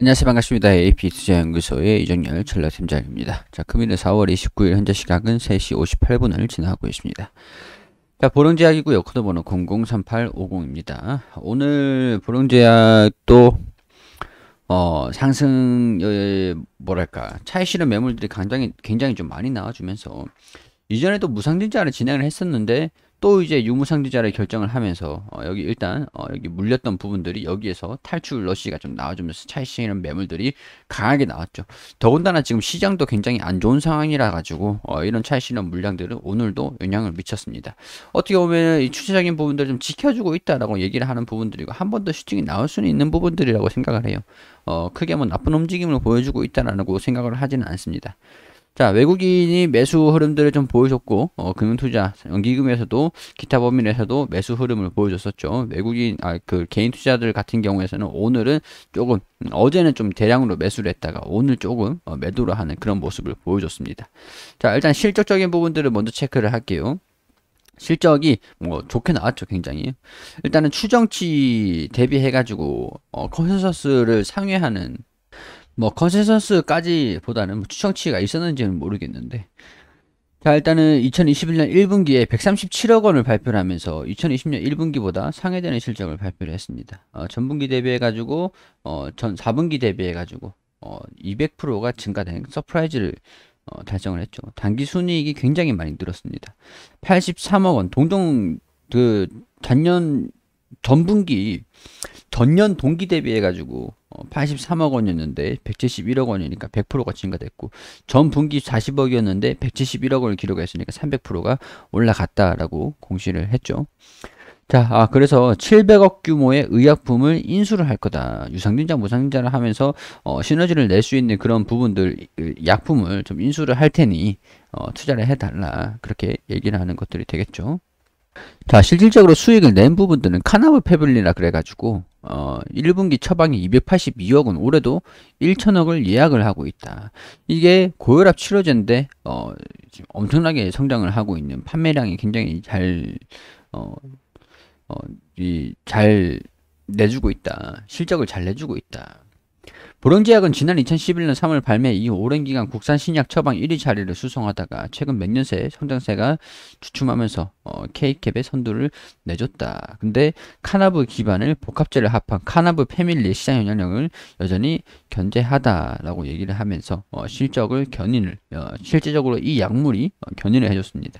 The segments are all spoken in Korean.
안녕하세요 반갑습니다. AP 투자연구소의 이정열 전략팀장입니다. 자 금일은 4월 29일 현재 시각은 3시 58분을 지나고 있습니다. 자 보령제약이고요. 코드번호 003850입니다. 오늘 보령제약도 어, 상승 뭐랄까 차익 실은 매물들이 굉장히, 굉장히 좀 많이 나와주면서 이전에도 무상증자를 진행을 했었는데 또 이제 유무상증자를 결정을 하면서 어, 여기 일단 어, 여기 물렸던 부분들이 여기에서 탈출 러시가 좀 나와주면서 차이시이는 매물들이 강하게 나왔죠. 더군다나 지금 시장도 굉장히 안 좋은 상황이라 가지고 어, 이런 차이시는 물량들은 오늘도 영향을 미쳤습니다. 어떻게 보면 이 추세적인 부분들을 좀 지켜주고 있다라고 얘기를 하는 부분들이고 한 번더 슈팅이 나올 수는 있는 부분들이라고 생각을 해요. 어, 크게 뭐 나쁜 움직임을 보여주고 있다라고 생각을 하지는 않습니다. 자, 외국인이 매수 흐름들을 좀 보여줬고, 어, 금융투자, 연기금에서도, 기타 범위에서도 내 매수 흐름을 보여줬었죠. 외국인, 아, 그, 개인 투자들 같은 경우에서는 오늘은 조금, 어제는 좀 대량으로 매수를 했다가 오늘 조금 어, 매도를 하는 그런 모습을 보여줬습니다. 자, 일단 실적적인 부분들을 먼저 체크를 할게요. 실적이 뭐 좋게 나왔죠 굉장히 일단은 추정치 대비해가지고 어, 컨센서스를 상회하는 뭐 컨센서스까지보다는 뭐 추정치가 있었는지는 모르겠는데 자 일단은 2021년 1분기에 137억 원을 발표를 하면서 2020년 1분기보다 상회되는 실적을 발표를 했습니다. 어, 전분기 대비해 가지고 어, 전 4분기 대비해 가지고 어, 200%가 증가된 서프라이즈를 어, 달성을 했죠. 단기 순이익이 굉장히 많이 늘었습니다. 83억 원 동종 그 작년 전분기 전년 동기 대비해 가지고 83억 어, 원이었는데 171억 원이니까 100%가 증가됐고 전 분기 40억이었는데 171억 원을 기록했으니까 300%가 올라갔다라고 공시를 했죠. 자, 아, 그래서 700억 규모의 의약품을 인수를 할 거다. 유상증자, 무상증자를 하면서 어, 시너지를 낼 수 있는 그런 부분들, 약품을 좀 인수를 할 테니 어, 투자를 해달라. 그렇게 얘기를 하는 것들이 되겠죠. 자, 실질적으로 수익을 낸 부분들은 카나브 패블리라 그래가지고 어, 1분기 처방이 282억 은 올해도 1천억을 예약을 하고 있다. 이게 고혈압 치료제인데 어, 지금 엄청나게 성장을 하고 있는 판매량이 굉장히 잘 어, 어, 이, 잘 내주고 있다. 실적을 잘 내주고 있다. 보령제약은 지난 2011년 3월 발매 이후 오랜 기간 국산 신약 처방 1위 자리를 수송하다가 최근 몇 년 새 성장세가 주춤하면서 어, K캡의 선두를 내줬다. 근데 카나브 기반을 복합제를 합한 카나브 패밀리 시장 영향력을 여전히 견제하다라고 얘기를 하면서 어, 실적을 견인을 어, 실제적으로 이 약물이 어, 견인을 해줬습니다.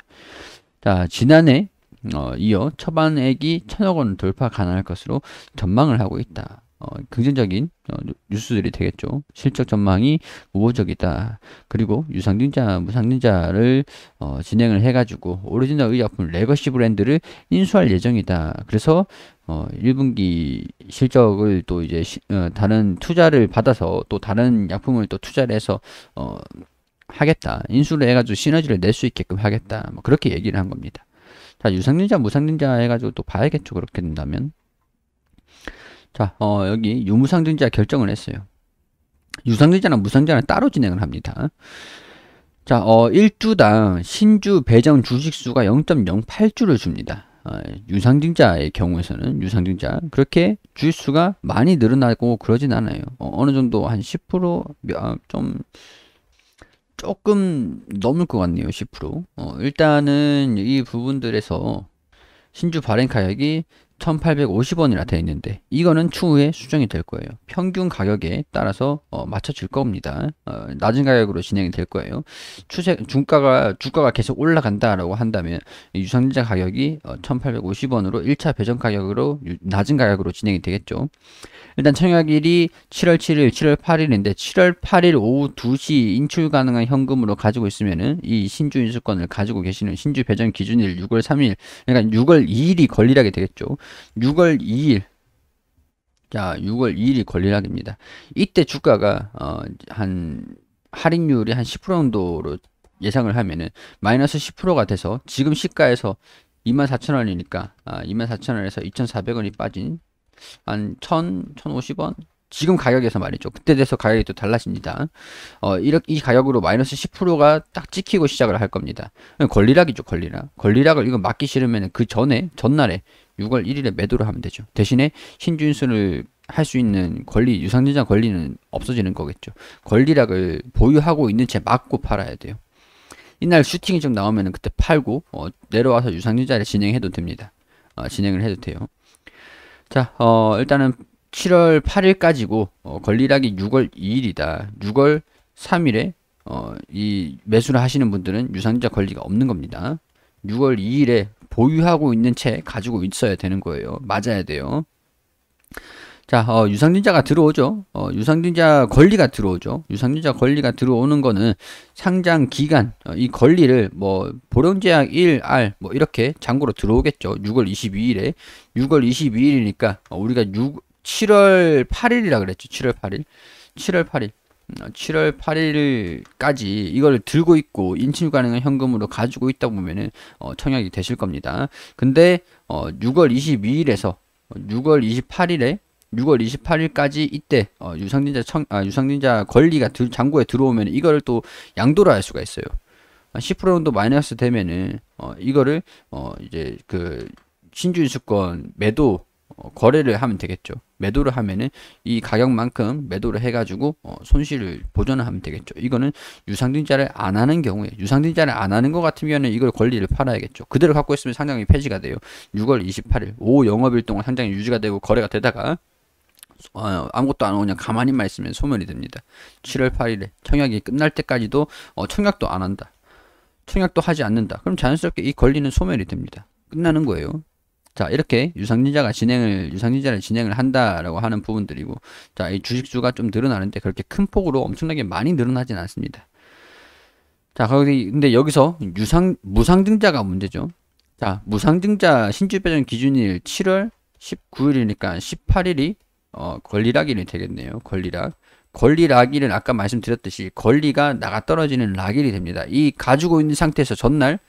자 지난해 어, 이어 처방액이 천억 원 돌파 가능할 것으로 전망을 하고 있다. 어, 긍정적인 어, 뉴스들이 되겠죠. 실적 전망이 우호적이다. 그리고 유상증자, 무상증자를 어, 진행을 해가지고 오리지널 의약품 레거시 브랜드를 인수할 예정이다. 그래서 어, 1분기 실적을 또 이제 시, 어, 다른 투자를 받아서 또 다른 약품을 또 투자를 해서 어, 하겠다. 인수를 해가지고 시너지를 낼 수 있게끔 하겠다. 뭐 그렇게 얘기를 한 겁니다. 자, 유상증자, 무상증자 해가지고 또 봐야겠죠. 그렇게 된다면. 자, 어, 여기 유무상증자 결정을 했어요. 유상증자나 무상증자는 따로 진행을 합니다. 자, 어, 1주당 신주 배정 주식수가 0.08주를 줍니다. 어, 유상증자의 경우에서는 유상증자 그렇게 주식수가 많이 늘어나고 그러진 않아요. 어, 느 정도 한 10%좀 아, 조금 넘을 것 같네요. 10%. 어, 일단은 이 부분들에서 신주 발행 가액이 1850원이라 되어 있는데 이거는 추후에 수정이 될 거예요. 평균 가격에 따라서 어, 맞춰질 겁니다. 어, 낮은 가격으로 진행이 될 거예요. 추세 중가가 주가가 계속 올라간다라고 한다면 유상증자 가격이 어, 1850원으로 1차 배정 가격으로 유, 낮은 가격으로 진행이 되겠죠. 일단 청약일이 7월 7일, 7월 8일인데 7월 8일 오후 2시 인출 가능한 현금으로 가지고 있으면은 이 신주 인수권을 가지고 계시는 신주 배정 기준일 6월 3일 그러니까 6월 2일이 걸리라게 되겠죠. 6월 2일 자 6월 2일이 권리락입니다. 이때 주가가 어, 한 할인율이 한 10% 정도로 예상을 하면은 마이너스 10%가 돼서 지금 시가에서 24,000원이니까 아, 24,000원에서 2,400원이 빠진 한 1,000, 1,050원 지금 가격에서 말이죠. 그때 돼서 가격이 또 달라집니다. 어, 이렇게 이 가격으로 마이너스 10%가 딱 찍히고 시작을 할 겁니다. 권리락이죠, 권리락. 권리락을 이거 막기 싫으면 그 전에 전날에 6월 1일에 매도를 하면 되죠. 대신에 신준수를 할 수 있는 권리, 유상증자 권리는 없어지는 거겠죠. 권리락을 보유하고 있는 채 막고 팔아야 돼요. 이날 슈팅이 좀 나오면 그때 팔고 어, 내려와서 유상증자를 진행해도 됩니다. 어, 진행을 해도 돼요. 자, 어, 일단은 7월 8일까지고 어, 권리락이 6월 2일이다. 6월 3일에 어, 이 매수를 하시는 분들은 유상증자 권리가 없는 겁니다. 6월 2일에 보유하고 있는 채 가지고 있어야 되는 거예요. 맞아야 돼요. 자, 어, 유상증자가 들어오죠. 어, 유상증자 권리가 들어오죠. 유상증자 권리가 들어오는 거는 상장 기간, 어, 이 권리를 뭐, 보령제약 1알, 뭐, 이렇게 잔고로 들어오겠죠. 6월 22일에. 6월 22일이니까, 어, 우리가 6, 7월 8일이라 그랬죠. 7월 8일. 7월 8일. 7월 어, 8일까지 이걸 들고 있고 인출 가능한 현금으로 가지고 있다 보면은 어, 청약이 되실 겁니다. 근데 어, 6월 22일에서 6월 어, 28일에 6월 28일까지 이때 어, 유상증자 청 아, 유상증자 권리가 들, 잔고에 들어오면 이거를 또 양도를 할 수가 있어요. 10% 정도 마이너스 되면은 어, 이거를 어, 이제 그 신주인수권 매도 어, 거래를 하면 되겠죠. 매도를 하면은 이 가격만큼 매도를 해가지고 어, 손실을 보전을 하면 되겠죠. 이거는 유상증자를 안 하는 경우에 유상증자를 안 하는 것 같은 경우에는 이걸 권리를 팔아야겠죠. 그대로 갖고 있으면 상장이 폐지가 돼요. 6월 28일 오후 영업일 동안 상장이 유지가 되고 거래가 되다가 어, 아무것도 안 하고 그냥 가만히만 있으면 소멸이 됩니다. 7월 8일에 청약이 끝날 때까지도 어, 청약도 안 한다. 청약도 하지 않는다. 그럼 자연스럽게 이 권리는 소멸이 됩니다. 끝나는 거예요. 자, 이렇게 유상증자가 진행을, 유상증자를 진행을 한다라고 하는 부분들이고, 자, 이 주식수가 좀 늘어나는데 그렇게 큰 폭으로 엄청나게 많이 늘어나진 않습니다. 자, 거기, 근데 여기서 유상, 무상증자가 문제죠. 자, 무상증자 신주배정 기준일 7월 19일이니까 18일이, 어, 권리락일이 되겠네요. 권리락. 권리락일은 아까 말씀드렸듯이 권리가 나가 떨어지는 락일이 됩니다. 이 가지고 있는 상태에서 전날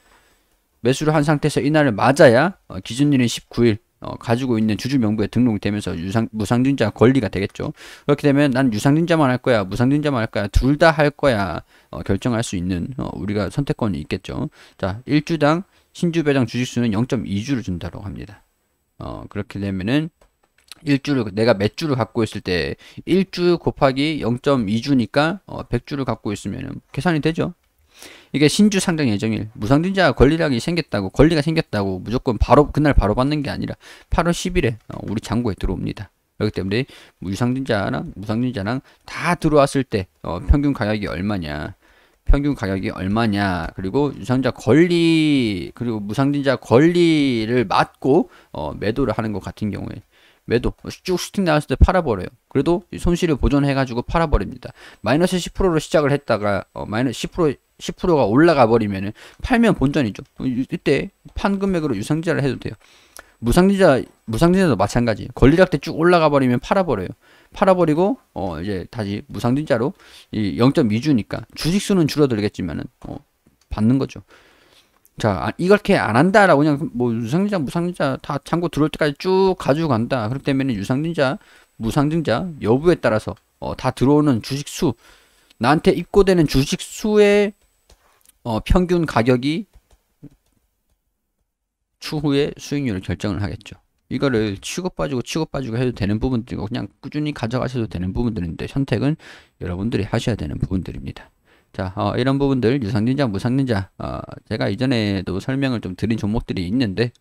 매수를 한 상태에서 이날을 맞아야 어, 기준일인 19일 어, 가지고 있는 주주 명부에 등록되면서 유상, 무상증자 권리가 되겠죠. 그렇게 되면 난 유상증자만 할 거야, 무상증자만 할 거야, 둘 다 할 거야 어, 결정할 수 있는 어, 우리가 선택권이 있겠죠. 자, 1주당 신주 배당 주식수는 0.2주를 준다고 합니다. 어, 그렇게 되면은 1주를 내가 몇 주를 갖고 있을 때 1주 곱하기 0.2주니까 어, 100주를 갖고 있으면 계산이 되죠. 이게 신주 상장 예정일 무상증자 권리락이 생겼다고 권리가 생겼다고 무조건 바로 그날 바로 받는 게 아니라 8월 10일에 어, 우리 장고에 들어옵니다. 그렇기 때문에 유상증자랑 무상증자랑 다 들어왔을 때 어, 평균 가격이 얼마냐 평균 가격이 얼마냐 그리고 유상자 권리 그리고 무상증자 권리를 맞고 어, 매도를 하는 것 같은 경우에 매도 어, 쭉 스틱 나왔을 때 팔아버려요 그래도 손실을 보존해 가지고 팔아버립니다 마이너스 10%로 시작을 했다가 어, 마이너스 10% 10%가 올라가 버리면은 팔면 본전이죠. 뭐 이때 판 금액으로 유상자를 해도 돼요. 무상리자 무상리자도 마찬가지. 권리락 때 쭉 올라가 버리면 팔아 버려요. 팔아 버리고 어 이제 다시 무상리자로 이 0.2주니까 주식 수는 줄어들겠지만은 어 받는 거죠. 자, 아, 이렇게 안 한다라고 그냥 뭐 유상증자, 무상증자 다 창고 들어올 때까지 쭉가지고간다 그렇기 때문에 유상증자, 무상증자 여부에 따라서 어, 다 들어오는 주식 수 나한테 입고되는 주식 수의 어, 평균 가격이 추후에 수익률을 결정을 하겠죠. 이거를 치고 빠지고 치고 빠지고 해도 되는 부분들이고 그냥 꾸준히 가져가셔도 되는 부분들인데 선택은 여러분들이 하셔야 되는 부분들입니다. 자 어, 이런 부분들 유상증자 무상증자 어, 제가 이전에도 설명을 좀 드린 종목들이 있는데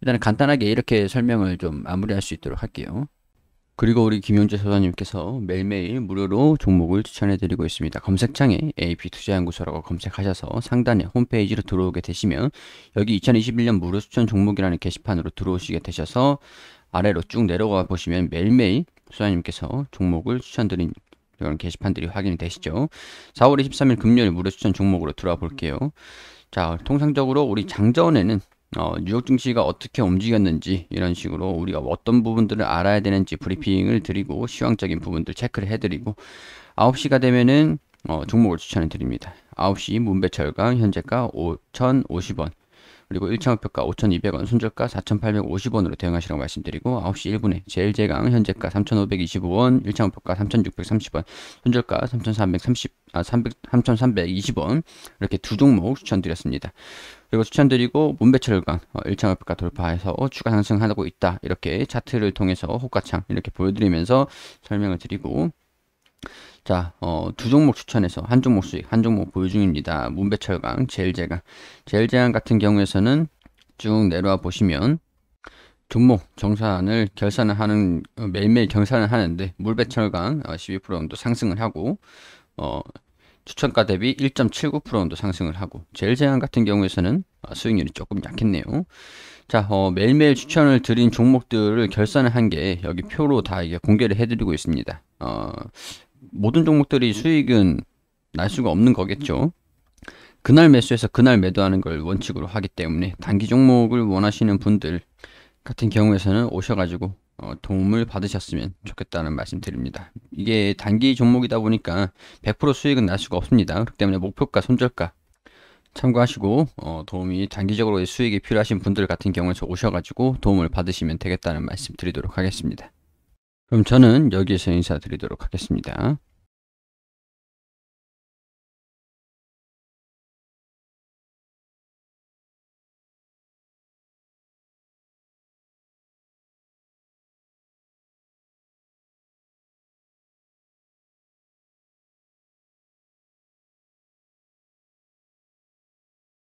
일단 간단하게 이렇게 설명을 좀 마무리할 수 있도록 할게요. 그리고 우리 김용재 소장님께서 매일매일 무료로 종목을 추천해드리고 있습니다. 검색창에 AP투자연구소라고 검색하셔서 상단에 홈페이지로 들어오게 되시면 여기 2021년 무료 추천 종목이라는 게시판으로 들어오시게 되셔서 아래로 쭉 내려가 보시면 매일매일 소장님께서 종목을 추천드린 이런 게시판들이 확인이 되시죠. 4월 23일 금요일 무료 추천 종목으로 들어와 볼게요. 자, 통상적으로 우리 장전에는 어, 뉴욕 증시가 어떻게 움직였는지 이런 식으로 우리가 어떤 부분들을 알아야 되는지 브리핑을 드리고 시황적인 부분들 체크를 해드리고 9시가 되면은 어, 종목을 추천해 드립니다. 9시 문배철강 현재가 5,050원 그리고 1차 목표가 5,200원, 순절가 4,850원으로 대응하시라고 말씀드리고 9시 1분에 제일 제강 현재가 3,525원, 1차 목표가 3,630원, 순절가3,330 아, 300, 3,320원 이렇게 두 종목 추천드렸습니다. 그리고 추천드리고 문배철강 어, 1차 목표가 돌파해서 추가 상승하고 있다 이렇게 차트를 통해서 호가창 이렇게 보여드리면서 설명을 드리고 자, 어, 두 종목 추천해서 한 종목 수익, 한 종목 보유 중입니다. 문배철강, 제일제강. 제일제강 같은 경우에서는 쭉 내려와 보시면 종목 정산을 결산을 하는 어, 매일매일 결산을 하는데 물배철강 12% 정도 상승을 하고 어, 추천가 대비 1.79% 정도 상승을 하고 제일제한 같은 경우에서는 어, 수익률이 조금 약했네요. 자, 어, 매일매일 추천을 드린 종목들을 결산을 한 게 여기 표로 다 이게 공개를 해드리고 있습니다. 어, 모든 종목들이 수익은 날 수가 없는 거겠죠. 그날 매수해서 그날 매도하는 걸 원칙으로 하기 때문에 단기 종목을 원하시는 분들 같은 경우에서는 오셔가지고 어, 도움을 받으셨으면 좋겠다는 말씀드립니다. 이게 단기 종목이다 보니까 100% 수익은 날 수가 없습니다. 그렇기 때문에 목표가, 손절가 참고하시고 어, 도움이 단기적으로 수익이 필요하신 분들 같은 경우에서 오셔가지고 도움을 받으시면 되겠다는 말씀 드리도록 하겠습니다. 그럼 저는 여기서 인사드리도록 하겠습니다.